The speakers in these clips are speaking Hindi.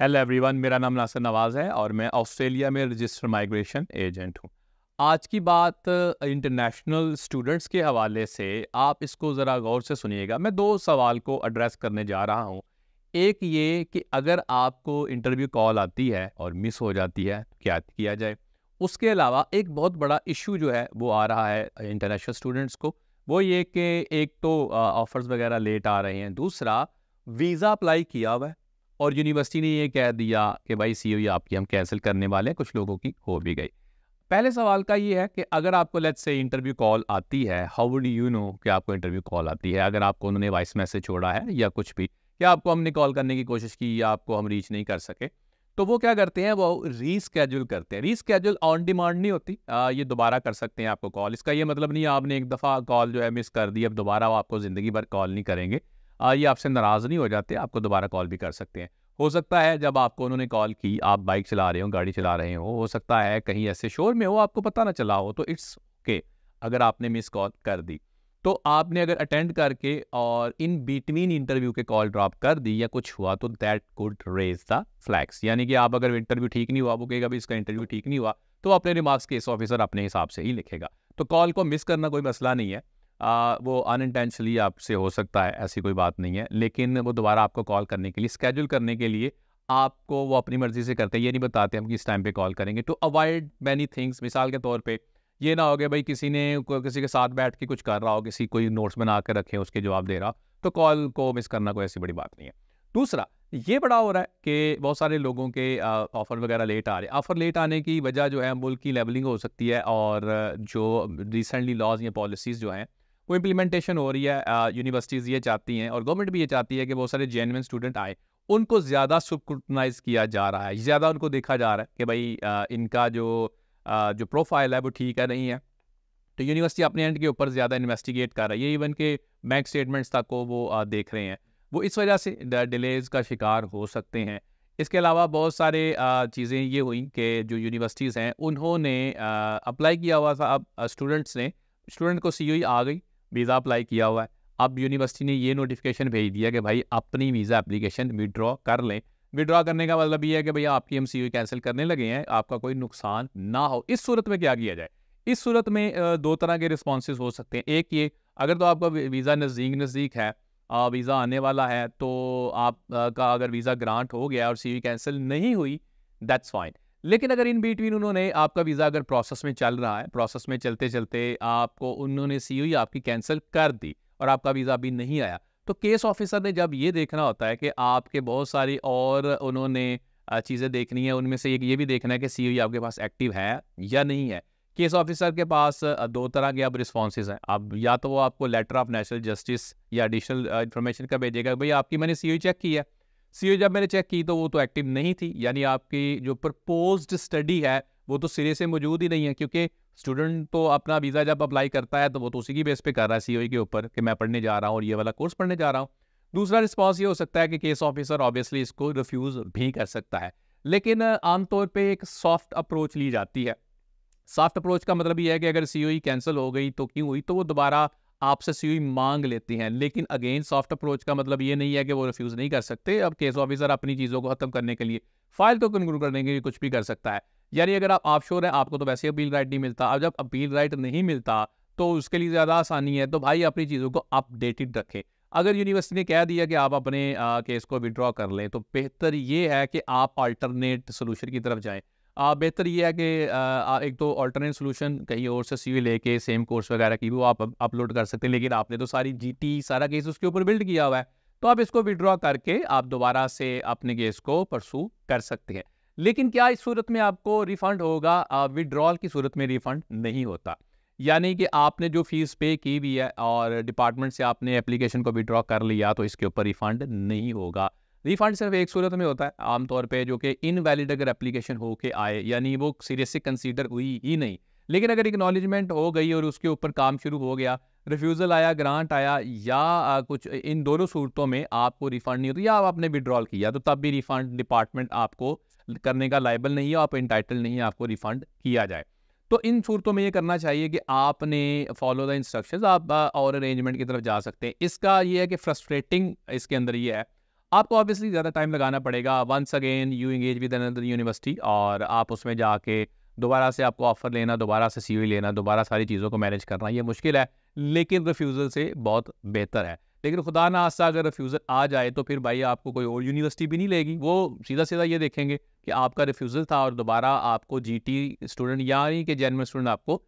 हेलो एवरीवन मेरा नाम नासिर नवाज़ है और मैं ऑस्ट्रेलिया में रजिस्टर माइग्रेशन एजेंट हूँ आज की बात इंटरनेशनल स्टूडेंट्स के हवाले से आप इसको ज़रा गौर से सुनिएगा मैं दो सवाल को एड्रेस करने जा रहा हूँ एक ये कि अगर आपको इंटरव्यू कॉल आती है और मिस हो जाती है क्या किया जाए उसके अलावा एक बहुत बड़ा इशू जो है वो आ रहा है इंटरनेशनल स्टूडेंट्स को वो ये कि एक तो ऑफ़र्स वगैरह लेट आ रहे हैं दूसरा वीज़ा अप्लाई किया हुआ है और यूनिवर्सिटी ने ये कह दिया कि भाई सी ओ e आपकी हम कैंसिल करने वाले हैं कुछ लोगों की हो भी गई पहले सवाल का ये है कि अगर आपको लेट्स से इंटरव्यू कॉल आती है हाउ वुड यू नो कि आपको इंटरव्यू कॉल आती है अगर आपको उन्होंने वॉइस मैसेज छोड़ा है या कुछ भी या आपको हमने कॉल करने की कोशिश की या आपको हम रीच नहीं कर सके तो वो क्या करते हैं वो रीस्केड्यूल करते हैं रीस्केड्यूल ऑन डिमांड नहीं होती आ, ये दोबारा कर सकते हैं आपको कॉल इसका ये मतलब नहीं आपने एक दफ़ा कॉल जो है मिस कर दी अब दोबारा वो आपको ज़िंदगी भर कॉल नहीं करेंगे ये आपसे नाराज़ नहीं हो जाते आपको दोबारा कॉल भी कर सकते हैं हो सकता है जब आपको उन्होंने कॉल की आप बाइक चला रहे हो गाड़ी चला रहे हो हो सकता है कहीं ऐसे शोर में हो आपको पता ना चला हो तो इट्स ओके अगर आपने मिस कॉल कर दी तो आपने अगर अटेंड करके और इन बिटवीन इंटरव्यू के कॉल ड्रॉप कर दी या कुछ हुआ तो that could raise the flags यानी कि आप अगर इंटरव्यू ठीक नहीं हुआ वो कहेगा भी इसका इंटरव्यू ठीक नहीं हुआ तो अपने रिमार्क्स केस ऑफिसर अपने हिसाब से ही लिखेगा तो कॉल को मिस करना कोई मसला नहीं है आ, वो अनइंटेंशली आपसे हो सकता है ऐसी कोई बात नहीं है लेकिन वो दोबारा आपको कॉल करने के लिए स्केड्यूल करने के लिए आपको वो अपनी मर्ज़ी से करते हैं ये नहीं बताते हम कि इस टाइम पे कॉल करेंगे टू अवॉइड मैनी थिंग्स मिसाल के तौर पे ये ना हो गया भाई किसी ने किसी के साथ बैठ के कुछ कर रहा हो किसी कोई नोट्स बना कर रखे उसके जवाब दे रहा तो कॉल को मिस करना कोई ऐसी बड़ी बात नहीं है दूसरा ये बड़ा हो रहा है कि बहुत सारे लोगों के ऑफ़र वगैरह लेट आ रहे हैं ऑफ़र लेट आने की वजह जो है मुल्क की लेवलिंग हो सकती है और जो रिसेंटली लॉज या पॉलिसीज़ जो हैं वो इम्प्लीमेंटेशन हो रही है यूनिवर्सिटीज़ ये चाहती हैं और गवर्नमेंट भी ये चाहती है कि बहुत सारे जेनविन स्टूडेंट आए उनको ज़्यादा सुक्रूटनाइज किया जा रहा है ज़्यादा उनको देखा जा रहा है कि भाई इनका जो जो प्रोफाइल है वो ठीक है नहीं है तो यूनिवर्सिटी अपने एंड के ऊपर ज़्यादा इन्वेस्टिगेट कर रही है इवन के बैंक स्टेटमेंट्स तक को वो देख रहे हैं वो इस वजह से डिलेज का शिकार हो सकते हैं इसके अलावा बहुत सारे चीज़ें ये हुई कि जो यूनिवर्सिटीज़ हैं उन्होंने अप्लाई किया हुआ था अब स्टूडेंट्स ने स्टूडेंट को सी e आ गई वीज़ा अप्लाई किया हुआ है अब यूनिवर्सिटी ने ये नोटिफिकेशन भेज दिया कि भाई अपनी वीज़ा एप्लीकेशन विड्रॉ कर लें विड्रॉ करने का मतलब ये है कि भैया आपकी एम कैंसिल करने लगे हैं आपका कोई नुकसान ना हो इस सूरत में क्या किया जाए इस सूरत में दो तरह के रिस्पॉन्सेज हो सकते हैं एक ये अगर तो आपका वीज़ा नज़दीक नज़दीक है वीज़ा आने वाला है तो आपका अगर वीज़ा ग्रांट हो गया और सी कैंसिल नहीं हुई दैट्स फाइन लेकिन अगर इन बिटवीन उन्होंने आपका वीज़ा अगर प्रोसेस में चल रहा है प्रोसेस में चलते चलते आपको उन्होंने सी आपकी कैंसिल कर दी और आपका वीज़ा अभी नहीं आया तो केस ऑफिसर ने जब ये देखना होता है कि आपके बहुत सारी और उन्होंने चीज़ें देखनी है उनमें से एक ये भी देखना है कि सी आपके पास एक्टिव है या नहीं है केस ऑफिसर के पास दो तरह के अब रिस्पॉन्सेज हैं अब या तो वो आपको लेटर ऑफ नेशनल जस्टिस या एडिशनल इन्फॉर्मेशन का भेजेगा भाई आपकी मैंने सी चेक की है सीओ जब मैंने चेक की तो वो तो एक्टिव नहीं थी यानी आपकी जो प्रपोज स्टडी है वो तो सिरे से मौजूद ही नहीं है क्योंकि स्टूडेंट तो अपना वीज़ा जब अप्लाई करता है तो वो तो उसी की बेस पे कर रहा है सी e के ऊपर कि मैं पढ़ने जा रहा हूँ और ये वाला कोर्स पढ़ने जा रहा हूँ दूसरा रिस्पॉन्स ये हो सकता है कि केस ऑफिसर ऑब्वियसली इसको रिफ्यूज़ भी कर सकता है लेकिन आमतौर पर एक सॉफ्ट अप्रोच ली जाती है सॉफ्ट अप्रोच का मतलब ये है कि अगर सी कैंसिल e हो गई तो क्यों हुई तो वो दोबारा आपसे सीओई मांग लेती हैं लेकिन अगेन सॉफ्ट अप्रोच का मतलब ये नहीं है कि वो रिफ्यूज़ नहीं कर सकते अब केस ऑफिसर अपनी चीज़ों को ख़त्म करने के लिए फाइल को कंक्लूड करने के लिए कुछ भी कर सकता है यानी अगर आप ऑफ शोर हैं आपको तो वैसे अपील राइट नहीं मिलता अब जब अपील राइट नहीं मिलता तो उसके लिए ज़्यादा आसानी है तो भाई अपनी चीज़ों को अपडेटेड रखें अगर यूनिवर्सिटी ने कह दिया कि आप अपने आ, केस को विड्रॉ कर लें तो बेहतर ये है कि आप अल्टरनेट सोल्यूशन की तरफ जाएँ बेहतर ये है कि एक तो ऑल्टरनेट सोल्यूशन कहीं और से सी लेके सेम कोर्स वगैरह की वो आप अपलोड कर सकते हैं लेकिन आपने तो सारी जी e, सारा केस उसके ऊपर बिल्ड किया हुआ है तो आप इसको विड्रॉ करके आप दोबारा से अपने केस को परसू कर सकते हैं लेकिन क्या इस सूरत में आपको रिफंड होगा विड्रॉल की सूरत में रिफंड नहीं होता यानी कि आपने जो फीस पे की भी है और डिपार्टमेंट से आपने एप्लीकेशन को विड्रॉ कर लिया तो इसके ऊपर रिफंड नहीं होगा रिफंड सिर्फ एक सूरत में होता है आमतौर पे जो कि इनवैलिड अगर एप्लीकेशन हो के आए यानी वो सीरियसली कंसीडर हुई ही नहीं लेकिन अगर इक्नॉलेजमेंट हो गई और उसके ऊपर काम शुरू हो गया रिफ्यूज़ल आया ग्रांट आया या आ, कुछ इन दोनों सूरतों में आपको रिफंड नहीं होता या आप आपने विड्रॉल किया तो तब भी रिफंड डिपार्टमेंट आपको करने का लाइबल नहीं है आप इंटाइटल नहीं है आपको रिफंड किया जाए तो इन सूरतों में ये करना चाहिए कि आपने फॉलो द इंस्ट्रक्शंस आप और अरेंजमेंट की तरफ जा सकते हैं इसका ये है कि फ्रस्ट्रेटिंग इसके अंदर ये है आपको ऑब्वियसली ज़्यादा टाइम लगाना पड़ेगा once again you engage with another university और आप उसमें जाके दोबारा से आपको ऑफ़र लेना दोबारा से सी लेना दोबारा सारी चीज़ों को मैनेज करना ये मुश्किल है लेकिन रिफ्यूज़ल से बहुत बेहतर है लेकिन खुदा ना आस्ता अगर रिफ्यूज़ल आ जाए तो फिर भाई आपको कोई और यूनिवर्सिटी भी नहीं लेगी वो सीधा सीधा ये देखेंगे कि आपका रिफ्यूज़ल था और दोबारा आपको जी स्टूडेंट या नहीं कि जैन स्टूडेंट आपको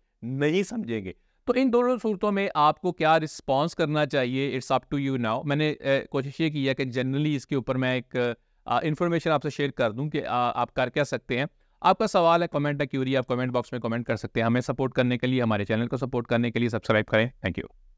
नहीं समझेंगे तो इन दोनों सूरतों में आपको क्या रिस्पॉन्स करना चाहिए it's up to you now मैंने कोशिश ये की है कि जनरली इसके ऊपर मैं एक इन्फॉर्मेशन आपसे शेयर कर दूँ कि आ, आप कर क्या सकते हैं आपका सवाल है कमेंट है क्यूरी आप कमेंट बॉक्स में कमेंट कर सकते हैं हमें सपोर्ट करने के लिए हमारे चैनल को सपोर्ट करने के लिए सब्सक्राइब करें थैंक यू